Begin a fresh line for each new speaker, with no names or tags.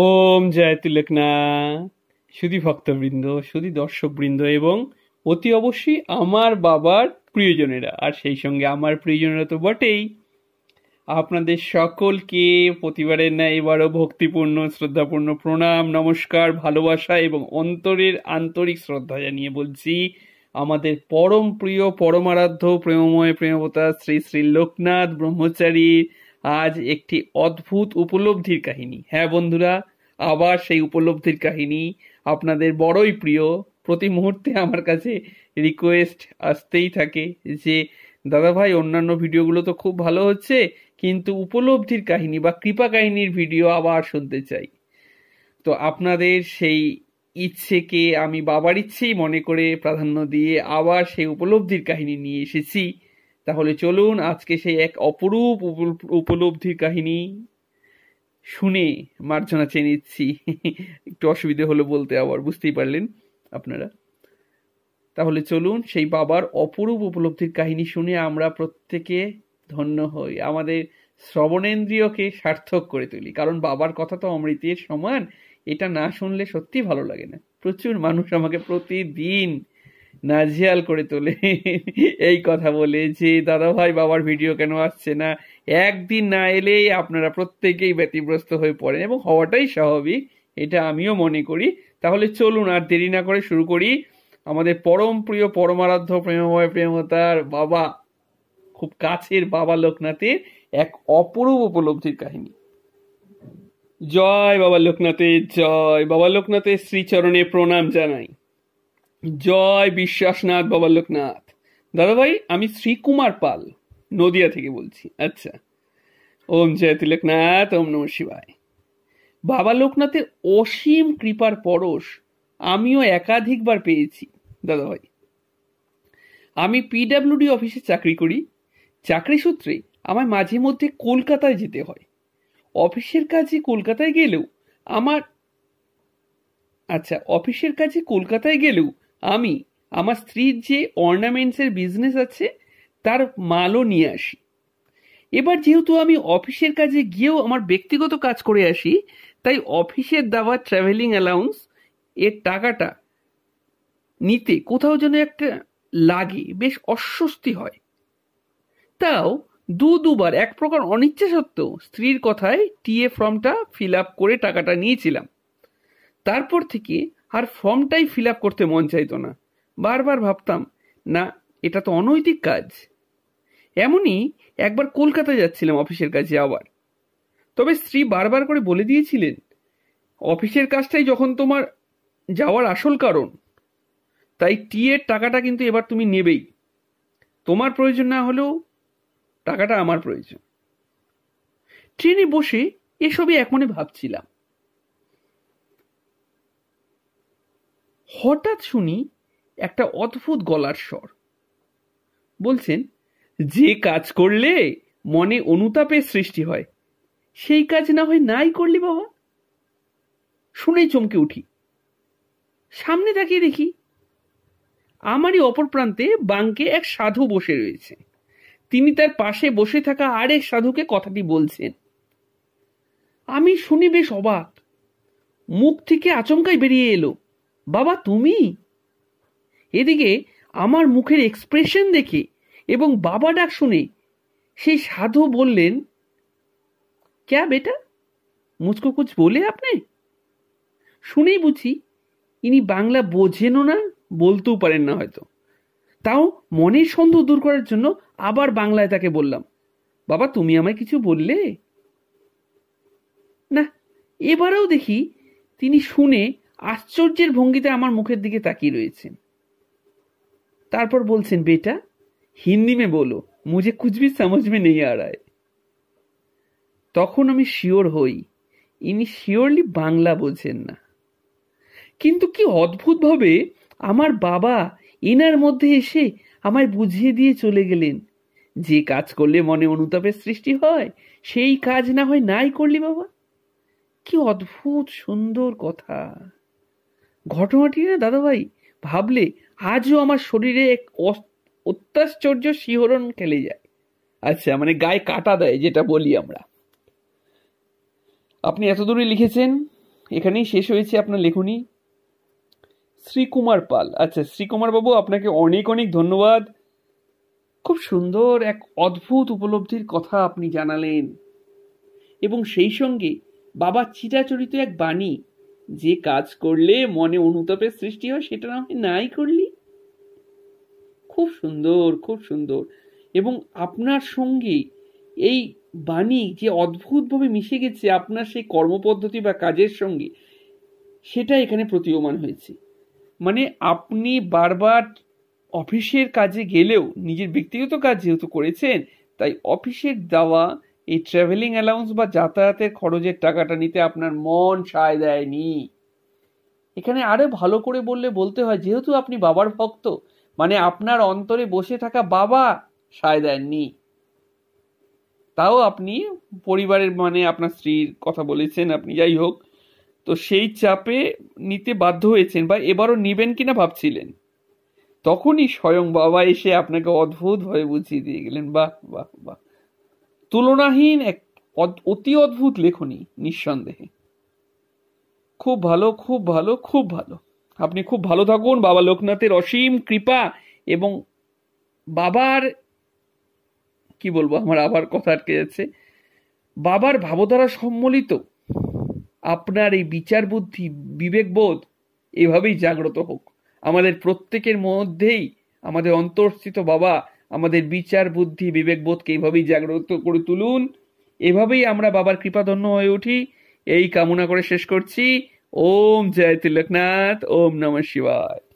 ওম জয় তিলকনাথ শুধু ভক্তবৃন্দ শুধু দর্শকবৃন্দ এবং অতি অবশ্যই আমার বাবার প্রিয়জনেরা আর সেই সঙ্গে আমার প্রিয়জনেরা তো বটেই আপনাদের সকলকে প্রতিবারের ন্যায় এবারও ভক্তিপূর্ণ শ্রদ্ধাপূর্ণ প্রণাম নমস্কার ভালোবাসা এবং অন্তরের আন্তরিক শ্রদ্ধা জানিয়ে বলছি আমাদের পরম প্রিয় পরমারাধ্য প্রেমময় প্রেমতা শ্রী শ্রী লোকনাথ ব্রহ্মচারী আজ একটি অদ্ভুত উপলব্ধির কাহিনী হ্যাঁ বন্ধুরা আবার সেই উপলব্ধির কাহিনী আপনাদের বড়ই প্রিয় প্রতি মুহূর্তে আমার কাছে রিকোয়েস্ট আসতেই থাকে যে দাদা ভাই অন্যান্য ভিডিওগুলো তো খুব ভালো হচ্ছে কিন্তু উপলব্ধির কাহিনী বা কৃপা কাহিনীর ভিডিও আবার শুনতে চাই তো আপনাদের সেই ইচ্ছেকে আমি বাবার ইচ্ছেই মনে করে প্রাধান্য দিয়ে আবার সেই উপলব্ধির কাহিনী নিয়ে এসেছি তাহলে চলুন আজকে সেই এক অপরূপ উপলব্ধির কাহিনী শুনে মার্জনা চেয়ে নিচ্ছি একটু অসুবিধে হলো বলতে আবার বুঝতেই পারলেন আপনারা তাহলে চলুন সেই বাবার অপরূপ উপলব্ধির কাহিনী শুনে আমরা প্রত্যেকে ধন্য হই আমাদের শ্রবণেন্দ্রিয়কে সার্থক করে তুলি কারণ বাবার কথা তো অমৃতের সমান এটা না শুনলে সত্যি ভালো লাগে না প্রচুর মানুষ আমাকে প্রতিদিন নাজিয়াল করে তোলে এই কথা বলেছি দাদা ভাই বাবার ভিডিও কেন আসছে না একদিন না এলেই আপনারা প্রত্যেকেই ব্যতিগ্রস্ত হয়ে পড়েন এবং হওয়াটাই স্বাভাবিক এটা আমিও মনে করি তাহলে চলুন আর দেরি না করে শুরু করি আমাদের পরম প্রিয় পরমারাধ্য প্রেমময় প্রেমতার বাবা খুব কাছের বাবা লোকনাথের এক অপরূপ উপলব্ধির কাহিনী জয় বাবা লোকনাথের জয় বাবা লোকনাথের শ্রীচরণে প্রণাম জানাই জয় বিশ্বাসনাথ বাবা লোকনাথ দাদাভাই আমি শ্রীকুমার পাল নদিয়া থেকে বলছি আচ্ছা ওম জয় তিলকনাথ ওম নম শিবায় বাবা লোকনাথের অসীম কৃপার পরশ আমিও একাধিকবার পেয়েছি দাদাভাই আমি পিডাব্লিউডি অফিসে চাকরি করি চাকরি সূত্রে আমার মাঝে মধ্যে কলকাতায় যেতে হয় অফিসের কাজে কলকাতায় গেলেও আমার আচ্ছা অফিসের কাজে কলকাতায় গেলেও আমি আমার স্ত্রীর যে অর্নামেন্টসের বিজনেস আছে তার মালও নিয়ে আসি এবার যেহেতু আমি অফিসের কাজে গিয়েও আমার ব্যক্তিগত কাজ করে আসি তাই অফিসের দেওয়া ট্রাভেলিং অ্যালাউন্স এর টাকাটা নিতে কোথাও যেন একটা লাগে বেশ অস্বস্তি হয় তাও দু দুবার এক প্রকার অনিচ্ছা সত্ত্বেও স্ত্রীর কথায় টিএ ফর্মটা ফিল আপ করে টাকাটা নিয়েছিলাম তারপর থেকে আর ফর্মটাই ফিল আপ করতে মন চাইতো না বারবার ভাবতাম না এটা তো অনৈতিক কাজ এমনই একবার কলকাতা যাচ্ছিলাম অফিসের কাজে আবার তবে স্ত্রী বারবার করে বলে দিয়েছিলেন অফিসের কাজটাই যখন তোমার যাওয়ার আসল কারণ তাই টি এর টাকাটা কিন্তু এবার তুমি নেবেই তোমার প্রয়োজন না হলেও টাকাটা আমার প্রয়োজন ট্রেনে বসে এসবই এখনই ভাবছিলাম হঠাৎ শুনি একটা অদ্ভুত গলার স্বর বলছেন যে কাজ করলে মনে অনুতাপের সৃষ্টি হয় সেই কাজ না হয় নাই করলি বাবা শুনেই চমকে উঠি সামনে তাকিয়ে দেখি আমারই অপর প্রান্তে বাঙ্কে এক সাধু বসে রয়েছে তিনি তার পাশে বসে থাকা আরেক সাধুকে কথাটি বলছেন আমি শুনি বেশ অবাক মুখ থেকে আচমকাই বেরিয়ে এলো বাবা তুমি এদিকে আমার মুখের এক্সপ্রেশন দেখে এবং বাবা ডাক শুনে সেই সাধু বললেন ক্যা বেটা মুচকো কুচ বলে আপনি শুনেই বুঝি ইনি বাংলা বোঝেনও না বলতেও পারেন না হয়তো তাও মনের সন্দেহ দূর করার জন্য আবার বাংলায় তাকে বললাম বাবা তুমি আমায় কিছু বললে না এবারেও দেখি তিনি শুনে আশ্চর্যের ভঙ্গিতে আমার মুখের দিকে তাকিয়ে রয়েছেন তারপর বলছেন বেটা হিন্দি মে বলো মুঝে কুছ ভি সমঝ মে নেই আড়ায় তখন আমি শিওর হই ইনি শিওরলি বাংলা বোঝেন না কিন্তু কি অদ্ভুতভাবে আমার বাবা এনার মধ্যে এসে আমায় বুঝিয়ে দিয়ে চলে গেলেন যে কাজ করলে মনে অনুতাপের সৃষ্টি হয় সেই কাজ না হয় নাই করলি বাবা কি অদ্ভুত সুন্দর কথা ঘটনাটি না দাদাভাই ভাবলে আজও আমার শরীরে এক অত্যাশ্চর্য শিহরণ খেলে যায় আচ্ছা মানে গায়ে কাটা দেয় যেটা বলি আমরা আপনি এতদূরে লিখেছেন এখানেই শেষ হয়েছে আপনার লেখনী শ্রীকুমার পাল আচ্ছা শ্রীকুমার বাবু আপনাকে অনেক অনেক ধন্যবাদ খুব সুন্দর এক অদ্ভুত উপলব্ধির কথা আপনি জানালেন এবং সেই সঙ্গে বাবা চিরাচরিত এক বাণী যে কাজ করলে মনে অনুতাপের সৃষ্টি হয় সেটা না হয় নাই করলি খুব সুন্দর খুব সুন্দর এবং আপনার সঙ্গে এই বাণী যে অদ্ভুতভাবে মিশে গেছে আপনার সেই কর্মপদ্ধতি বা কাজের সঙ্গে সেটা এখানে প্রতীয়মান হয়েছে মানে আপনি বারবার অফিসের কাজে গেলেও নিজের ব্যক্তিগত কাজ যেহেতু করেছেন তাই অফিসের দেওয়া এই ট্রাভেলিং অ্যালাউন্স বা যাতায়াতের খরচের টাকাটা নিতে আপনার মন সায় দেয়নি এখানে আরো ভালো করে বললে বলতে হয় যেহেতু আপনি বাবার ভক্ত মানে আপনার অন্তরে বসে থাকা বাবা সায় দেননি তাও আপনি পরিবারের মানে আপনার স্ত্রীর কথা বলেছেন আপনি যাই হোক তো সেই চাপে নিতে বাধ্য হয়েছেন বা এবারও নেবেন কিনা ভাবছিলেন তখনই স্বয়ং বাবা এসে আপনাকে ভয়ে বুঝিয়ে দিয়ে গেলেন বাহ বাহ বাহ তুলনাহীন এক অতি অদ্ভুত লেখনী নিঃসন্দেহে খুব ভালো খুব ভালো খুব ভালো আপনি খুব ভালো থাকুন বাবা লোকনাথের অসীম কৃপা এবং বাবার কি বলবো আমার আবার কথা আটকে যাচ্ছে বাবার ভাবধারা সম্মলিত আপনার এই বিচার বুদ্ধি বিবেকবোধ এভাবেই জাগ্রত হোক আমাদের প্রত্যেকের মধ্যেই আমাদের অন্তর্স্থিত বাবা আমাদের বিচার বুদ্ধি বিবেকবোধকে এইভাবেই জাগ্রত করে তুলুন এভাবেই আমরা বাবার কৃপাধন্য হয়ে উঠি এই কামনা করে শেষ করছি ওম জয় তিলকনাথ ওম নম শিবায়